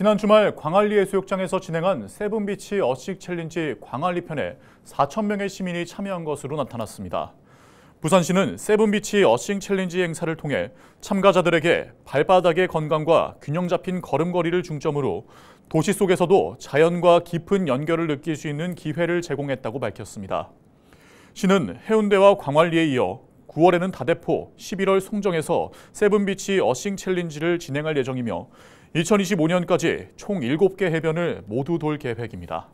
지난 주말 광안리해수욕장에서 진행한 세븐비치 어식 챌린지 광안리 편에 4천명의 시민이 참여한 것으로 나타났습니다. 부산시는 세븐비치 어싱 챌린지 행사를 통해 참가자들에게 발바닥의 건강과 균형 잡힌 걸음걸이를 중점으로 도시 속에서도 자연과 깊은 연결을 느낄 수 있는 기회를 제공했다고 밝혔습니다. 시는 해운대와 광안리에 이어 9월에는 다대포, 11월 송정에서 세븐비치 어싱 챌린지를 진행할 예정이며 2025년까지 총 7개 해변을 모두 돌 계획입니다.